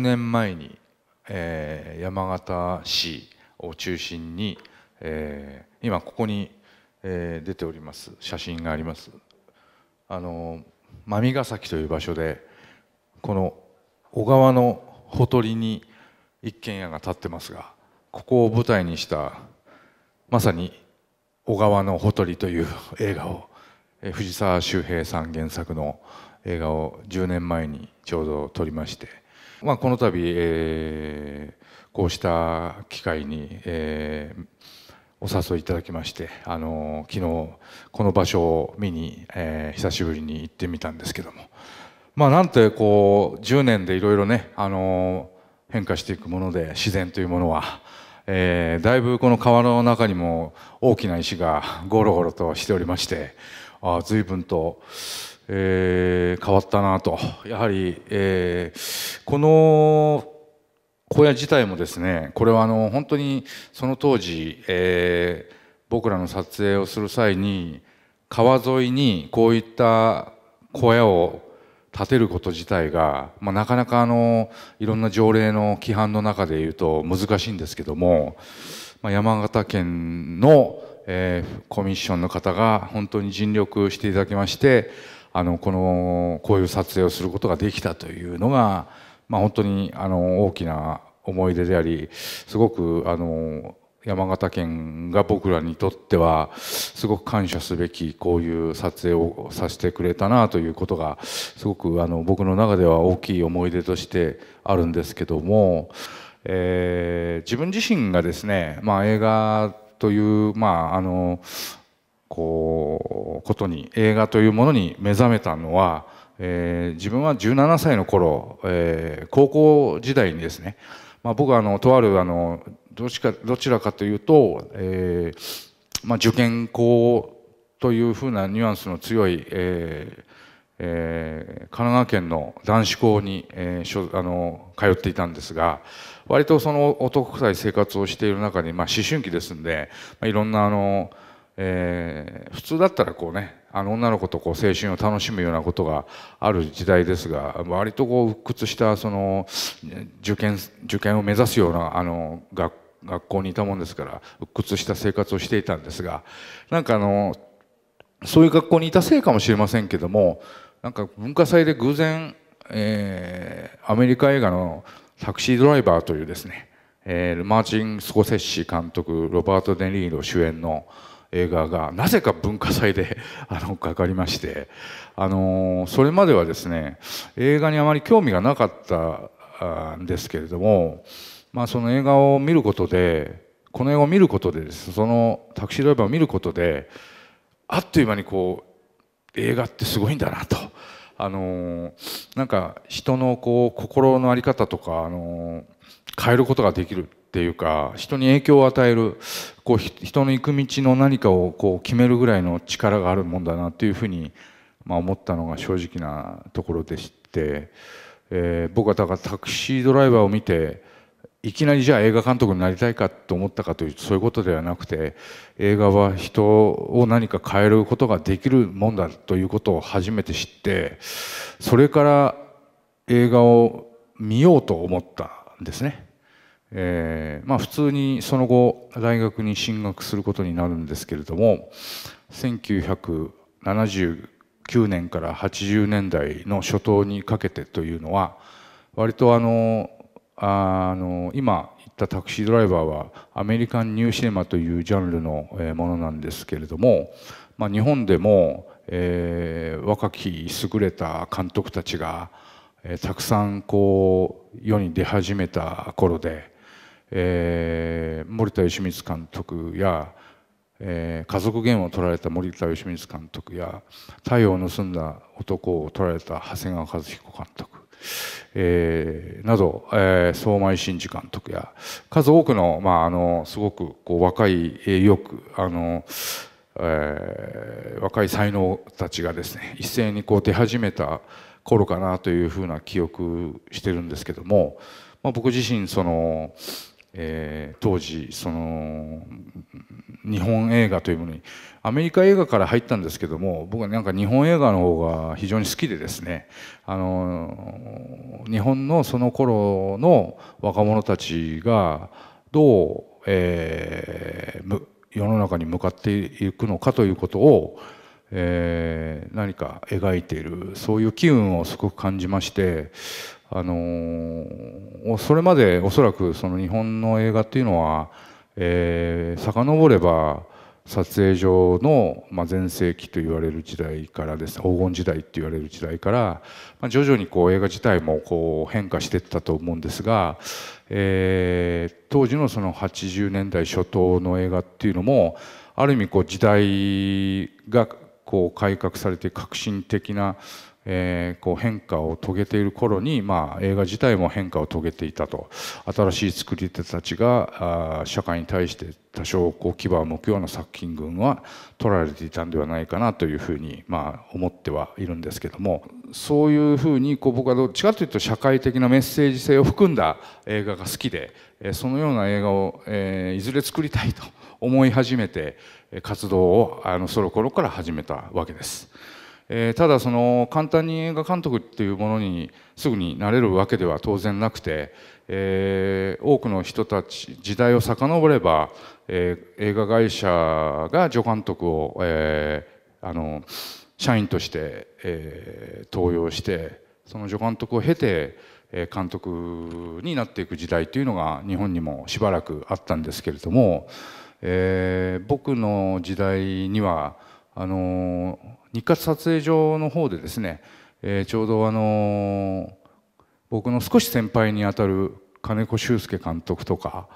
10年前に、えー、山形市を中心に、えー、今ここに、えー、出ております写真がありますあの真美ヶ崎という場所でこの小川のほとりに一軒家が建ってますがここを舞台にしたまさに「小川のほとり」という映画を藤沢秀平さん原作の映画を10年前にちょうど撮りまして。まあ、この度、えー、こうした機会に、えー、お誘いいただきまして、あの昨日この場所を見に、えー、久しぶりに行ってみたんですけども、まあ、なんてこう10年でいろいろね、あの変化していくもので自然というものは、えー、だいぶこの川の中にも大きな石がゴロゴロとしておりましてあ随分とえー、変わったなとやはり、えー、この小屋自体もですねこれはあの本当にその当時、えー、僕らの撮影をする際に川沿いにこういった小屋を建てること自体が、まあ、なかなかあのいろんな条例の規範の中でいうと難しいんですけども、まあ、山形県の、えー、コミッションの方が本当に尽力していただきましてあのこのこういう撮影をすることができたというのが、まあ、本当にあの大きな思い出でありすごくあの山形県が僕らにとってはすごく感謝すべきこういう撮影をさせてくれたなということがすごくあの僕の中では大きい思い出としてあるんですけども、えー、自分自身がですね、まあ、映画という、まあ、あのこうことに映画というものに目覚めたのは、えー、自分は17歳の頃、えー、高校時代にですね、まあ、僕はあのとあるあのどちかどちらかというと、えーまあ、受験校というふうなニュアンスの強い、えーえー、神奈川県の男子校に、えー、しょあの通っていたんですが割とその男臭い生活をしている中に、まあ、思春期ですんで、まあ、いろんなあの、えー、普通だったらこうねあの女の子とこう青春を楽しむようなことがある時代ですが割とこう鬱屈したその受験受験を目指すようなあの学学校にいたもんですから鬱屈した生活をしていたんですがなんかあのそういう学校にいたせいかもしれませんけどもなんか文化祭で偶然、えー、アメリカ映画の「タクシードライバー」というですね、えー、マーチン・スコセッシ監督ロバート・デ・ニーロ主演の「映画がなぜか文化祭で あのかかりまして、あのそれまではですね映画にあまり興味がなかったんですけれども、まあ、その映画を見ることでこの映画を見ることでそのタクシードライバーを見ることであっという間にこう映画ってすごいんだなと。あのなんか人のこう心の在り方とか、あの変えることができるっていうか人に影響を与えるこう人の行く道の何かをこう決めるぐらいの力があるもんだなというふうに、まあ、思ったのが正直なところでして、えー、僕はだからタクシードライバーを見ていきなりじゃあ映画監督になりたいかと思ったかというそういうことではなくて映画は人を何か変えることができるもんだということを初めて知ってそれから映画を見ようと思ったんですね。えー、まあ、普通にその後大学に進学することになるんですけれども1979年から80年代の初頭にかけてというのは割とあのあの今言ったタクシードライバーはアメリカンニューシネマというジャンルのものなんですけれども、まあ、日本でも、えー、若き優れた監督たちが、えー、たくさんこう世に出始めた頃で。えー、森田芳光監督や、えー、家族ゲームを撮られた森田芳光監督や「太陽を盗んだ男」を撮られた長谷川和彦監督、えー、など、えー、相米真二監督や数多くの,、まあ、あのすごくこう若い意欲あの、えー、若い才能たちがですね一斉にこう出始めた頃かなというふうな記憶してるんですけども、まあ、僕自身その。えー、当時その日本映画というものにアメリカ映画から入ったんですけども僕はなんか日本映画の方が非常に好きでですねあの日本のその頃の若者たちがどう、えー、世の中に向かっていくのかということを、えー、何か描いているそういう機運をすごく感じましてあのー、それまでおそらくその日本の映画っていうのは、えー、遡れば撮影上の全盛期と言われる時代からです黄金時代って言われる時代から、まあ、徐々にこう映画自体もこう変化していったと思うんですが、えー、当時のその80年代初頭の映画っていうのもある意味こう時代がこう改革されて革新的なえー、こう変化を遂げている頃に、まあ、映画自体も変化を遂げていたと新しい作り手たちがあ社会に対して多少こう牙を向くような作品群は取られていたんではないかなというふうに、まあ、思ってはいるんですけどもそういうふうにこう僕はどっちかというと社会的なメッセージ性を含んだ映画が好きでそのような映画を、えー、いずれ作りたいと思い始めて活動をあのその頃から始めたわけです。えー、ただその簡単に映画監督っていうものにすぐになれるわけでは当然なくて、えー、多くの人たち時代を遡れば、えー、映画会社が助監督を、えー、あの社員として、えー、登用してその助監督を経て監督になっていく時代というのが日本にもしばらくあったんですけれども、えー、僕の時代にはあの日活撮影所の方でですね、えー、ちょうどあの僕の少し先輩にあたる金子修介監督とか、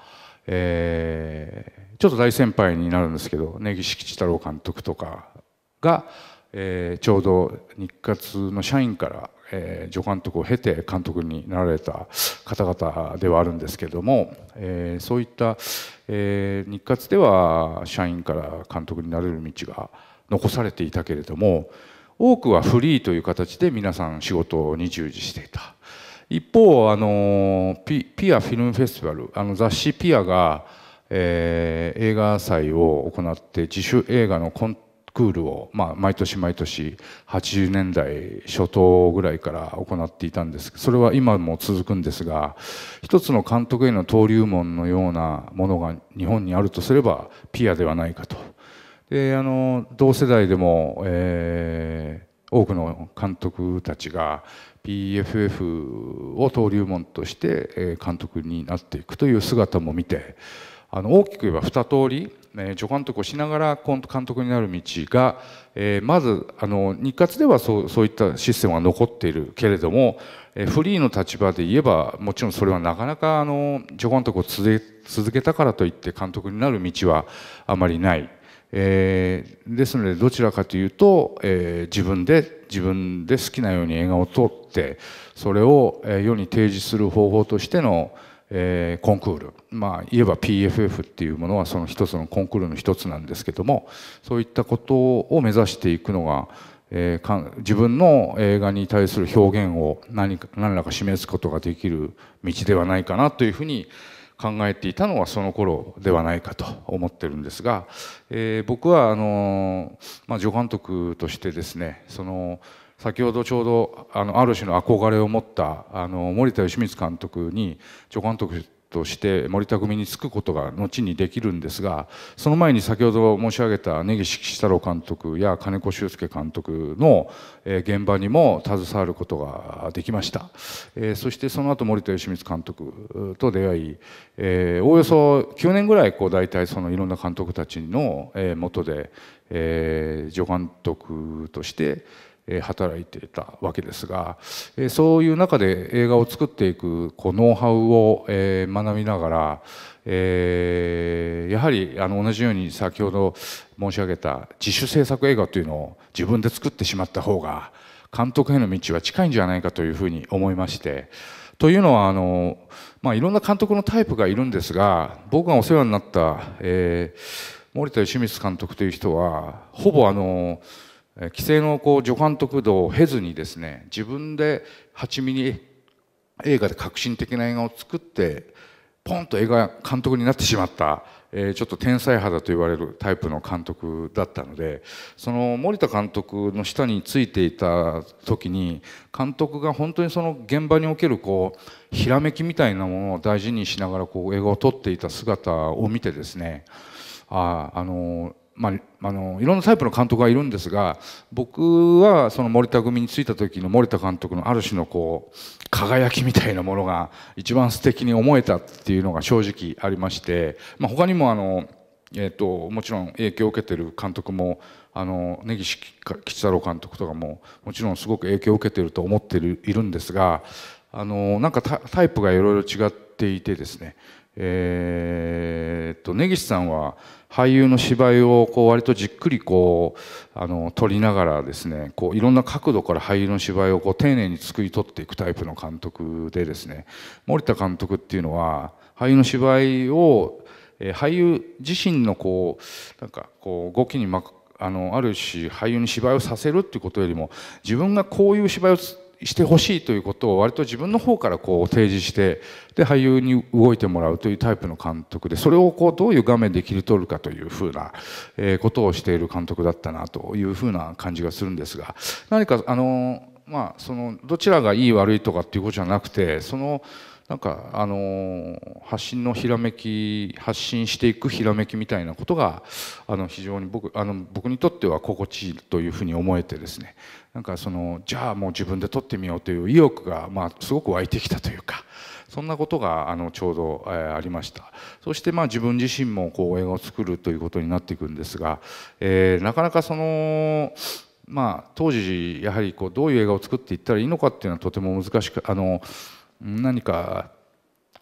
えー、ちょっと大先輩になるんですけど根岸吉太郎監督とかが、えー、ちょうど日活の社員から、えー、助監督を経て監督になられた方々ではあるんですけども、えー、そういった、えー、日活では社員から監督になれる道が残されていたけれども多くはフリーという形で皆さん仕事に従事していた一方あのピピアフィルムフェスティバルあの雑誌「ピアが、えー、映画祭を行って自主映画のコンクールを、まあ、毎年毎年80年代初頭ぐらいから行っていたんですそれは今も続くんですが一つの監督への登竜門のようなものが日本にあるとすればピアではないかと。であの同世代でも、えー、多くの監督たちが PFF を登竜門として監督になっていくという姿も見てあの大きく言えば2通り助監督をしながら監督になる道が、えまずあの日活ではそうそういったシステムは残っているけれどもフリーの立場で言えばもちろんそれはなかなかあの助監督を続けたからといって監督になる道はあまりないえー、ですのでどちらかというと、えー、自分で自分で好きなように映画を撮ってそれを世に提示する方法としての、えー、コンクールまあ言えば PFF っていうものはその一つのコンクールの一つなんですけどもそういったことを目指していくのが、えー、か自分の映画に対する表現を何か何らか示すことができる道ではないかなというふうに思います。考えていたのはその頃ではないかと思ってるんですが、えー、僕はあの、まあ、助監督としてですねその先ほどちょうどあのある種の憧れを持ったあの森田義満監督に助監督として森田組に就くことが後にできるんですがその前に先ほど申し上げた根岸吉太郎監督や金子修介監督の現場にも携わることができましたそしてその後森田義満監督と出会いおおよそ9年ぐらいこう大体そのいろんな監督たちのもとで助監督として働いていたわけですがそういう中で映画を作っていくこうノウハウを学びながらえやはりあの同じように先ほど申し上げた自主制作映画というのを自分で作ってしまった方が監督への道は近いんじゃないかというふうに思いましてというのはあの、まあ、いろんな監督のタイプがいるんですが僕がお世話になった、えー、森田義満監督という人はほぼあの、うん規制のこう助監督度を経ずにですね自分で8ミリ映画で革新的な映画を作ってポンと映画監督になってしまった、えー、ちょっと天才肌と言われるタイプの監督だったのでその森田監督の下についていた時に監督が本当にその現場におけるこうひらめきみたいなものを大事にしながらこう映画を撮っていた姿を見てですねあああのまあ、あのいろんなタイプの監督がいるんですが僕はその森田組に着いた時の森田監督のある種のこう輝きみたいなものが一番素敵に思えたっていうのが正直ありまして、まあ、他にもあの、えーと、もちろん影響を受けてる監督もあの根岸吉太郎監督とかももちろんすごく影響を受けてると思ってるいるんですがあのなんかタイプがいろいろ違っていてですねえー、っと根岸さんは俳優の芝居をこう割とじっくりこうあの撮りながらですねこういろんな角度から俳優の芝居をこう丁寧に作り取っていくタイプの監督でですね森田監督っていうのは俳優の芝居を、え俳優自身のこうなんかこう動きにまあのあるし俳優に芝居をさせるっていうことよりも自分がこういう芝居をしてほしいということを割と自分の方からこう提示してで俳優に動いてもらうというタイプの監督でそれをこうどういう画面で切り取るかというふうなことをしている監督だったなというふうな感じがするんですが何かあのまあそのどちらがいい悪いとかっていうことじゃなくてその。なんかあの発信のひらめき発信していくひらめきみたいなことがあの非常に僕あの僕にとっては心地いいというふうに思えてですねなんかそのじゃあもう自分で撮ってみようという意欲が、まあ、すごく湧いてきたというかそんなことがあのちょうど、えありましたそしてまあ自分自身もこう映画を作るということになっていくんですが、えなかなかそのまあ、当時やはりこうどういう映画を作っていったらいいのかっていうのはとても難しくあの何か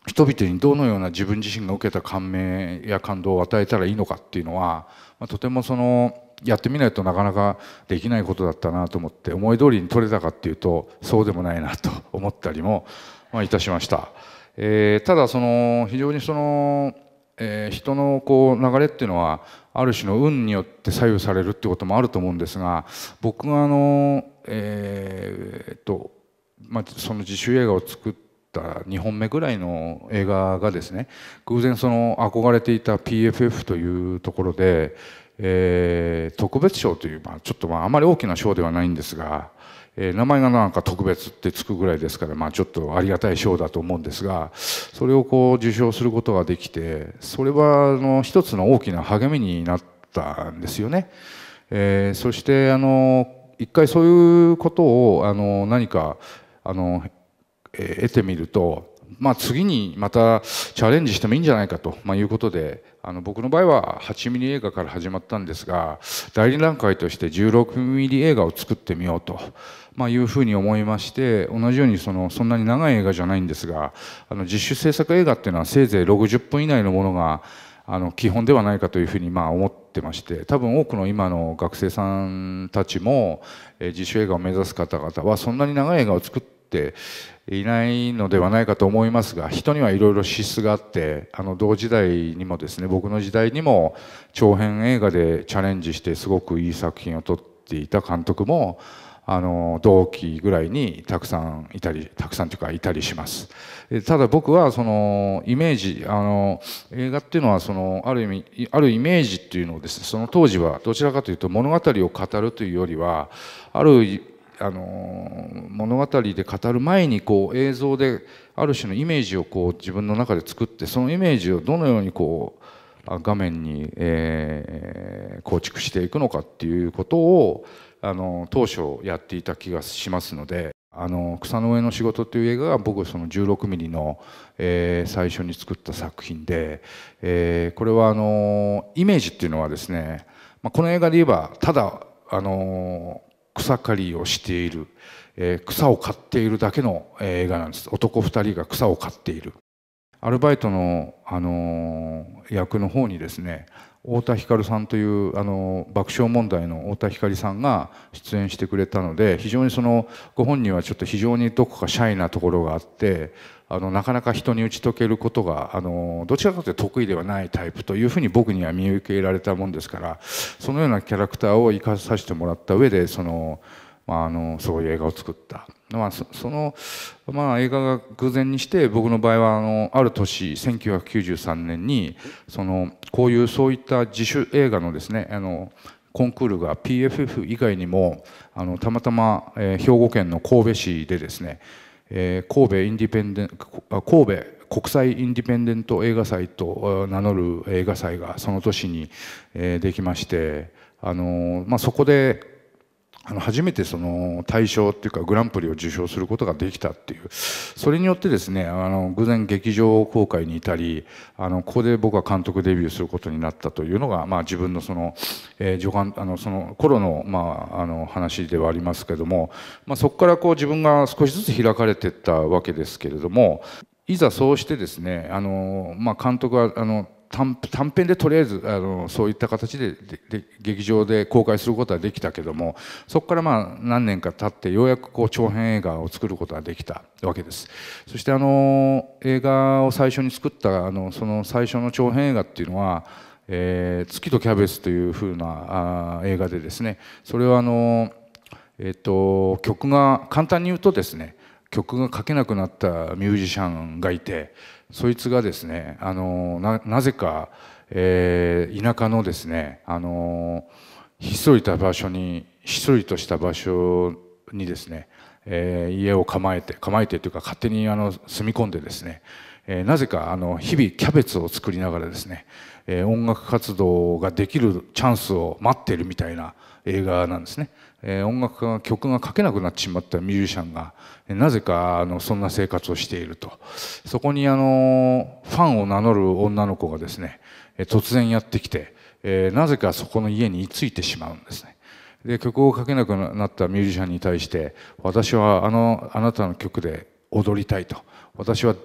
人々にどのような自分自身が受けた感銘や感動を与えたらいいのかっていうのは、まあ、とてもそのやってみないとなかなかできないことだったなと思って思い通りに取れたかっていうとそうでもないなと思ったりも、まあ、いたしました。えー、ただその非常にその、えー、人のこう流れっていうのはある種の運によって左右されるってこともあると思うんですが僕があのえー、っとまあ、その自主映画を作っった2本目ぐらいの映画がですね偶然その憧れていた PFF というところで、えー、特別賞という、まあ、ちょっとまああまり大きな賞ではないんですが、えー、名前がなんか特別ってつくぐらいですから、まあ、ちょっとありがたい賞だと思うんですがそれをこう受賞することができてそれはあの一つの大きな励みになったんですよね。えー、そしてあの一回そういうことをあの何かあの得てみると、まあ、次にまたチャレンジしてもいいんじゃないかと、まあ、いうことであの僕の場合は8ミリ映画から始まったんですが第理段階として16ミリ映画を作ってみようと、まあ、いうふうに思いまして同じようにそのそんなに長い映画じゃないんですがあの自主制作映画っていうのはせいぜい60分以内のものがあの基本ではないかというふうにまあ思ってまして多分多くの今の学生さんたちも、自主映画を目指す方々はそんなに長い映画を作っていないのではないかと思いますが人にはいろいろ資質があってあの同時代にもですね僕の時代にも長編映画でチャレンジしてすごくいい作品を撮っていた監督もあの同期ぐらいにたくさんいたりたくさんというかいたりしますただ僕はそのイメージあの映画っていうのはそのある意味あるイメージっていうのをですねその当時はどちらかというと物語を語るというよりはあるあの物語で語る前にこう映像である種のイメージをこう自分の中で作ってそのイメージをどのようにこう画面に、えー、構築していくのかっていうことをあの当初やっていた気がしますので「あの草の上の仕事」という映画が僕その16ミリの、えー、最初に作った作品で、えー、これはあのイメージっていうのはですね、まあ、この映画で言えばただあの草刈りをしている、えー、草を刈っているだけの映画なんです男2人が草を刈っているアルバイトの、あの役の方にですね太田光さんというあの爆笑問題の太田光さんが出演してくれたので非常にそのご本人はちょっと非常にどこかシャイなところがあってあのなかなか人に打ち解けることがあのどちらかというと得意ではないタイプというふうに僕には見受けられたもんですからそのようなキャラクターを生かさせてもらった上でその、まあ、あのそういう映画を作った。まあ、その、まあ、映画が偶然にして僕の場合はあのある年1993年にそのこういうそういった自主映画のですねあのコンクールが PFF 以外にもあのたまたま、えー、兵庫県の神戸市でですね、え神戸インディペンデン神戸国際インディペンデント映画祭と名乗る映画祭がその年に、えー、できましてあの、まあ、そこであの初めてその大賞っていうかグランプリを受賞することができたっていうそれによってですねあの偶然劇場公開にいたりあのここで僕は監督デビューすることになったというのが、まあ、自分のその,、えー、助監あのその頃の,、まあ、あの話ではありますけども、まあ、そこからこう自分が少しずつ開かれていったわけですけれどもいざそうしてですねあの、まあ、監督はあの短編でとりあえずあのそういった形でで劇場で公開することはできたけどもそこからまあ何年か経ってようやくこう長編映画を作ることができたわけですそしてあの映画を最初に作ったあのその最初の長編映画っていうのは「えー、月とキャベツ」というふうなあ映画でですねそれはあの、えーと曲が簡単に言うとですね曲が書けなくなったミュージシャンがいてそいつがですねあのなぜか、えー、田舎のですねあのひっそりた場所にひっそりとした場所にですね、えー、家を構えて構えてというか勝手にあの住み込んでですね、えー、なぜかあの日々キャベツを作りながらですね、えー、音楽活動ができるチャンスを待ってるみたいな映画なんですね。え音楽家が曲が書けなくなってしまったミュージシャンがなぜかあのそんな生活をしているとそこにあのファンを名乗る女の子がですね突然やってきて、えなぜかそこの家に居ついてしまうんですね。で曲を書けなくなったミュージシャンに対して私はあのあなたの曲で踊りたいと私は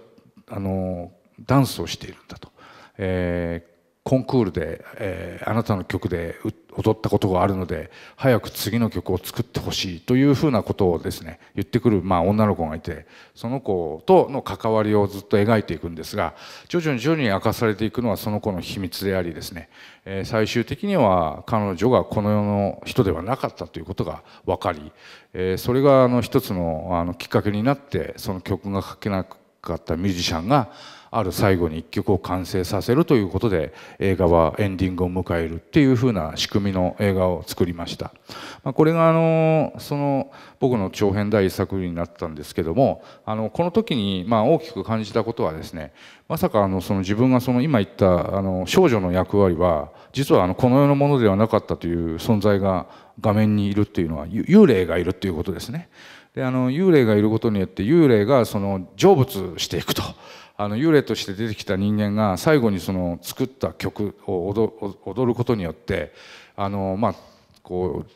あのダンスをしているんだと、えー、コンクールで、えー、あなたの曲で踊ったことがあるので早く次の曲を作ってほしいというふうなことをですね言ってくる、まあ、女の子がいてその子との関わりをずっと描いていくんですが徐々に徐々に明かされていくのはその子の秘密でありですね、え最終的には彼女がこの世の人ではなかったということが分かり、えそれがあの一つのあのきっかけになってその曲が書けなかったミュージシャンが「ある最後に一曲を完成させるということで映画はエンディングを迎えるっていうふうな仕組みの映画を作りました、まあ、これがあのその僕の長編第一作になったんですけどもあのこの時にまあ大きく感じたことはですねまさかあのその自分がその今言ったあの少女の役割は実はあのこの世のものではなかったという存在が画面にいるっていうのは幽霊がいるっていうことですね。であの幽霊がいることによって幽霊がその成仏していくとあの幽霊として出てきた人間が最後にその作った曲を踊ることによってあのまあこう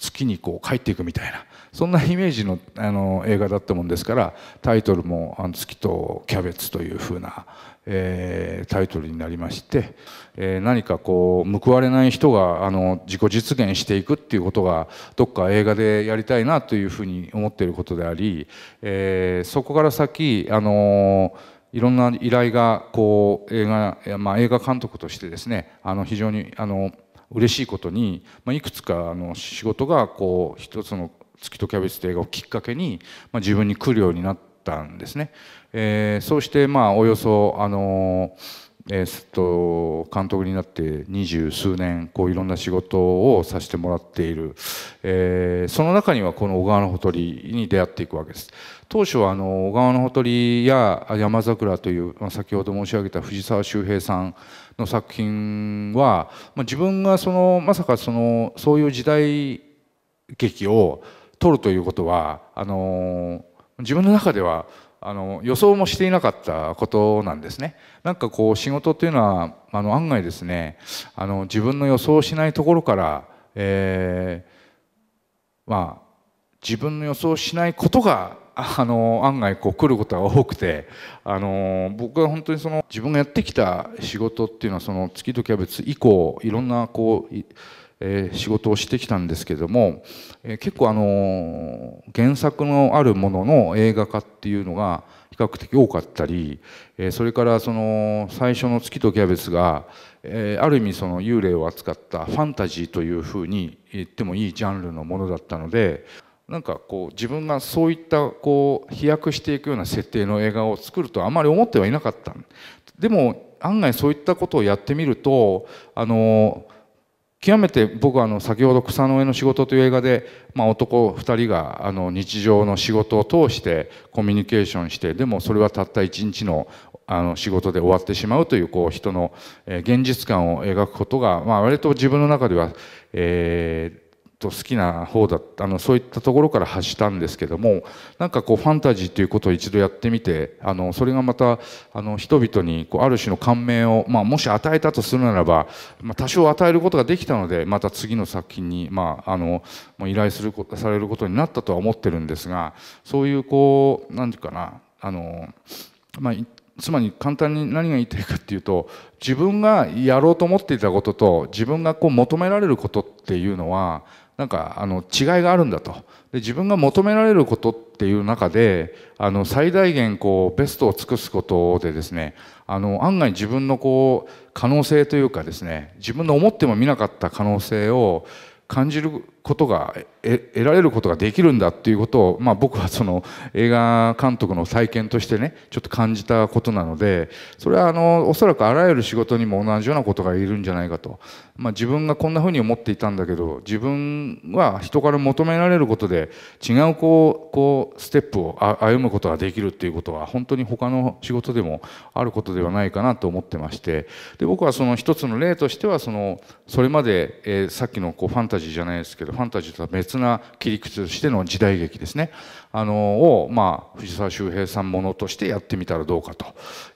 月にこう帰っていくみたいなそんなイメージのあの映画だったもんですからタイトルも「月とキャベツ」というふうな、えー、タイトルになりまして、えー、何かこう報われない人があの自己実現していくっていうことがどっか映画でやりたいなというふうに思っていることであり、えー、そこから先あのいろんな依頼がこう映画,、まあ、映画監督としてですねあの非常にあの嬉しいことに、まあ、いくつかあの仕事がこう一つの月とキャベツ映画をきっかけに、まあ、自分に来るようになったんですね。えー、そうしてまあおよそあのーえー、っと監督になって二十数年こういろんな仕事をさせてもらっている、えー、その中にはこの小川のほとりに出会っていくわけです当初はあの小川のほとりや山桜という、まあ、先ほど申し上げた藤沢秀平さんの作品は、まあ、自分がそのまさかそのそういう時代劇を撮るということはあの自分の中ではあの予想もしていなかったことなんですね。なんかこう仕事というのはあの案外ですねあの自分の予想しないところから、えー、まあ自分の予想しないことがあの案外こう来ることが多くてあの僕は本当にその自分がやってきた仕事っていうのはその月とキャベツ以降いろんなこうえ仕事をしてきたんですけども、え結構あの原作のあるものの映画化っていうのが比較的多かったり、えそれからその最初の「月とキャベツが」えある意味その幽霊を扱ったファンタジーというふうに言ってもいいジャンルのものだったので。なんかこう自分がそういったこう飛躍していくような設定の映画を作るとあまり思ってはいなかったでも案外そういったことをやってみるとあの極めて僕はあの先ほど「草の上の仕事」という映画で、まあ、男2人があの日常の仕事を通してコミュニケーションしてでもそれはたった一日のあの仕事で終わってしまうというこう人の現実感を描くことが、まあ、割と自分の中では、えー、と好きな方だったあのそういったところから発したんですけどもなんかこうファンタジーということを一度やってみてあのそれがまたあの人々にこうある種の感銘を、まあ、もし与えたとするならば、まあ、多少与えることができたのでまた次の作品に、まあ、あの依頼するされることになったとは思ってるんですがそういうこう何て言うかなあの、まあ、つまり簡単に何が言いたいかっていうと自分がやろうと思っていたことと自分がこう求められることっていうのはなんかあの違いがあるんだとで自分が求められることっていう中であの最大限こうベストを尽くすことでですねあの案外自分のこう可能性というかですね自分の思ってもみなかった可能性を感じることが得られることができるんだっていうことを、まあ、僕はその映画監督の体験としてねちょっと感じたことなのでそれはあのおそらくあらゆる仕事にも同じようなことがいるんじゃないかと、まあ、自分がこんなふうに思っていたんだけど自分は人から求められることで違うこうこうステップを歩むことができるっていうことは本当に他の仕事でもあることではないかなと思ってましてで僕はその一つの例としてはそのそれまで、えー、さっきのこうファンタジーじゃないですけどファンタジーとは別な切り口としての時代劇ですねあのを、まあ、藤沢周平さんものとしてやってみたらどうかと。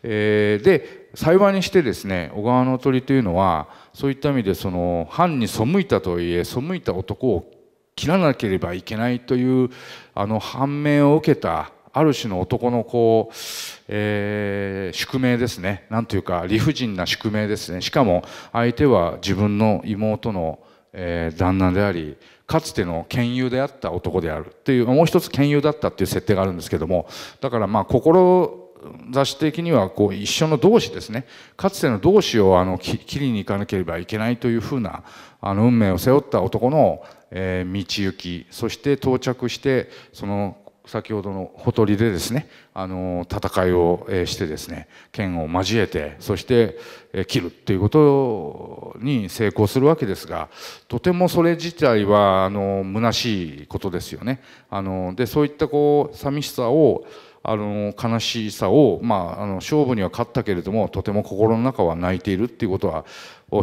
えー、で幸いにしてですね小川の鳥というのはそういった意味でその藩に背いたとはいえ背いた男を切らなければいけないというあの判明を受けたある種の男のこう、えー、宿命ですね何というか理不尽な宿命ですねしかも相手は自分の妹のえー、旦那でありかつての兼友であった男であるっていうもう一つ兼友だったっていう設定があるんですけどもだからまあ志的にはこう一緒の同志ですねかつての同志をあの切りに行かなければいけないというふうなあの運命を背負った男の、え道行きそして到着してその先ほどのほとりでですねあの戦いをしてですね剣を交えてそして切るっていうことに成功するわけですがとてもそれ自体はあの虚しいことですよね。あのでそういったこう寂しさをあの悲しさを、まあ、あの勝負には勝ったけれどもとても心の中は泣いているっていうことは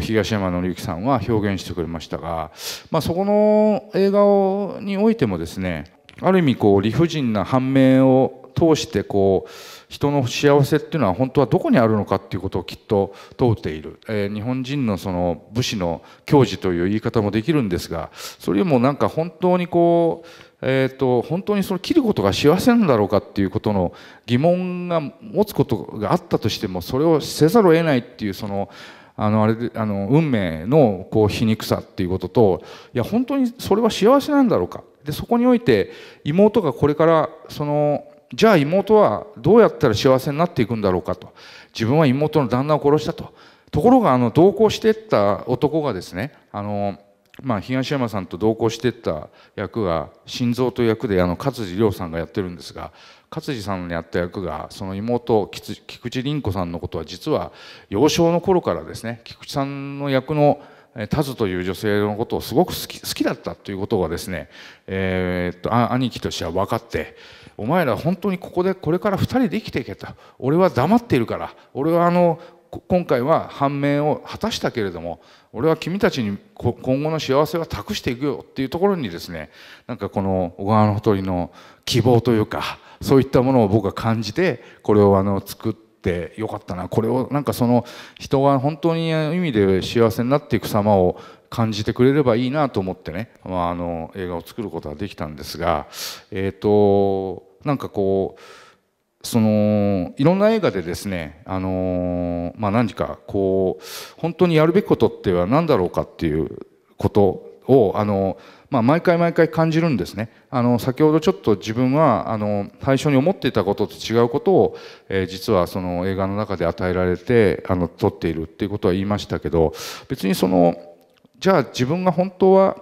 東山紀之さんは表現してくれましたが、まあ、そこの映画においてもですねある意味こう理不尽な反面を通してこう人の幸せっていうのは本当はどこにあるのかっていうことをきっと問うている、えー、日本人のその武士の矜持という言い方もできるんですがそれよりもなんか本当にこうえーと、と本当にその切ることが幸せなんだろうかっていうことの疑問が持つことがあったとしてもそれをせざるを得ないっていうそのあのあれあの運命のこう皮肉さっていうことといや本当にそれは幸せなんだろうかでそこにおいて妹がこれからそのじゃあ妹はどうやったら幸せになっていくんだろうかと自分は妹の旦那を殺したとところがあの同行していった男がですねあのまあ、東山さんと同行していった役が心臓という役であの勝地涼さんがやってるんですが勝地さんのやった役がその妹菊池凛子さんのことは実は幼少の頃からですね菊池さんの役のタズという女性のことをすごく好き好きだったということがですね、えー、っと兄貴としては分かってお前ら本当にここでこれから2人で生きていけと俺は黙っているから俺はあの今回は反面を果たしたけれども俺は君たちに今後の幸せは託していくよっていうところにですねなんかこの小川のほとりの希望というかそういったものを僕は感じてこれをあの作ってよかったなこれをなんかその人が本当に意味で幸せになっていく様を感じてくれればいいなと思ってね、まあ、あの映画を作ることができたんですがえっ、ー、となんかこうそのいろんな映画でですね、あのまあ、何かこう本当にやるべきことっては何だろうかっていうことを、あのまあ、毎回毎回感じるんですねあの先ほどちょっと自分はあの最初に思っていたことと違うことを、えー、実はその映画の中で与えられてあの撮っているっていうことは言いましたけど別にそのじゃあ自分が本当は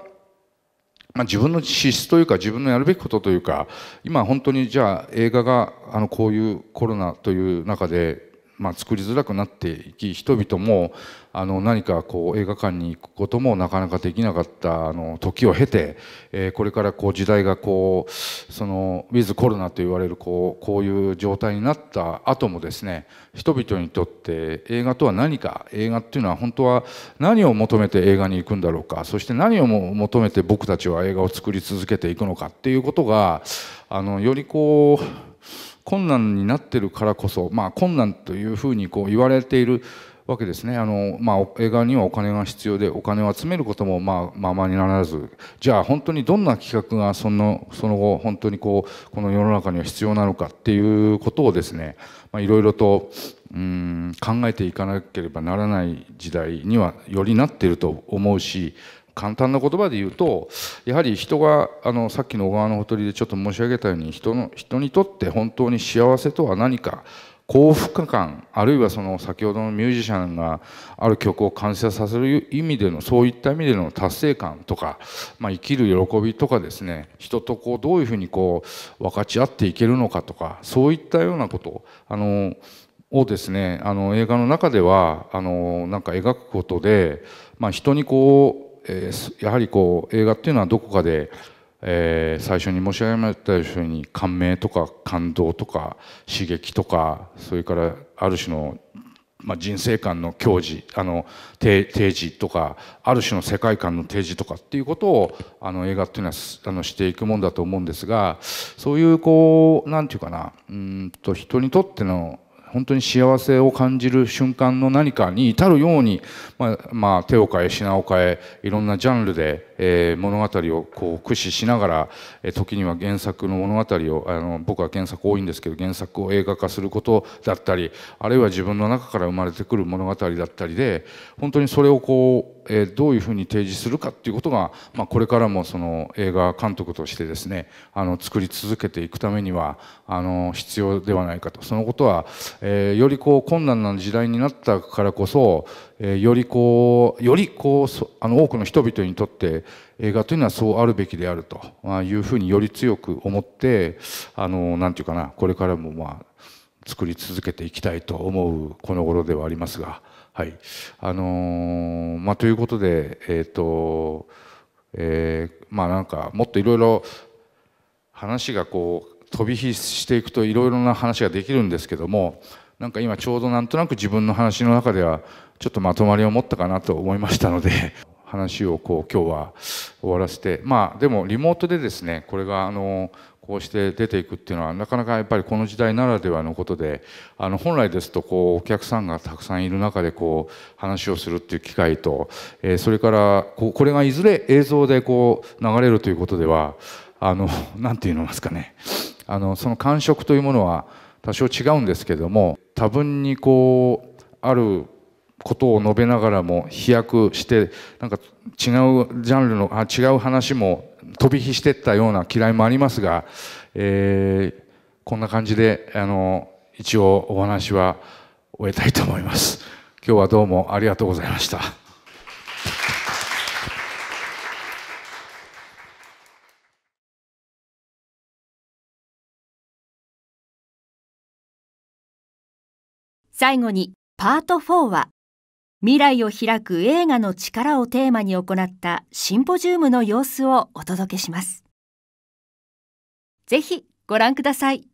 まあ、自分の資質というか自分のやるべきことというか今本当にじゃあ映画があのこういうコロナという中でまあ、作りづらくなっていき人々もあの何かこう映画館に行くこともなかなかできなかったあの時を経て、えこれからこう時代がこうそのウィズコロナと言われるこうこういう状態になった後もですね人々にとって映画とは何か映画っていうのは本当は何を求めて映画に行くんだろうかそして何を求めて僕たちは映画を作り続けていくのかっていうことがあのよりこう困難になってるからこそまあ困難というふうにこう言われているわけですねあの、まあ、映画にはお金が必要でお金を集めることもまあまあまにならずじゃあ本当にどんな企画がそのその後本当にこうこの世の中には必要なのかっていうことをですねいろいろとうん考えていかなければならない時代にはよりなっていると思うし簡単な言葉で言うとやはり人があのさっきの小川のほとりでちょっと申し上げたように人の人にとって本当に幸せとは何か幸福感あるいはその先ほどのミュージシャンがある曲を完成させる意味でのそういった意味での達成感とか、まあ、生きる喜びとかですね人とこうどういうふうにこう分かち合っていけるのかとかそういったようなことあのをですねあの映画の中ではあのなんか描くことで、まあ、人にこう、えー、やはりこう映画っていうのはどこかでえー、最初に申し上げたように感銘とか感動とか刺激とかそれからある種の、まあ、人生観の矜持あの提示とかある種の世界観の提示とかっていうことをあの映画っていうのはあのしていくもんだと思うんですがそういうこうなんていうかなうんと人にとっての本当に幸せを感じる瞬間の何かに至るように、まあまあ、手を変え品を変えいろんなジャンルでえー、物語をこう駆使しながら、えー、時には原作の物語をあの僕は原作多いんですけど原作を映画化することだったりあるいは自分の中から生まれてくる物語だったりで本当にそれをこう、えー、どういうふうに提示するかっていうことが、まあ、これからもその映画監督としてですねあの作り続けていくためにはあの必要ではないかとそのことは、えー、よりこう困難な時代になったからこそえよりこうよりこうあの多くの人々にとって映画というのはそうあるべきであるというふうにより強く思ってあのなんていうかなこれからもまあ作り続けていきたいと思うこの頃ではありますがはいあのー、まあということでえっ、ー、とえー、まあなんかもっといろいろ話がこう飛び火していくといろいろな話ができるんですけどもなんか今ちょうどなんとなく自分の話の中ではちょっとまとまりを持ったかなと思いましたので 話をこう今日は終わらせてまあでもリモートでですねこれがあのこうして出ていくっていうのはなかなかやっぱりこの時代ならではのことであの本来ですとこうお客さんがたくさんいる中でこう話をするっていう機会と、えそれからここれがいずれ映像でこう流れるということではあの何て言いますかねあのその感触というものは多少違うんですけども多分にこうあることを述べながらも飛躍してなんか違うジャンルのあ違う話も飛び火してったような嫌いもありますが、えー、こんな感じであの一応お話は終えたいと思います。今日はどうもありがとうございました。最後にパート4は未来を開く映画の力をテーマに行ったシンポジウムの様子をお届けします。ぜひご覧ください。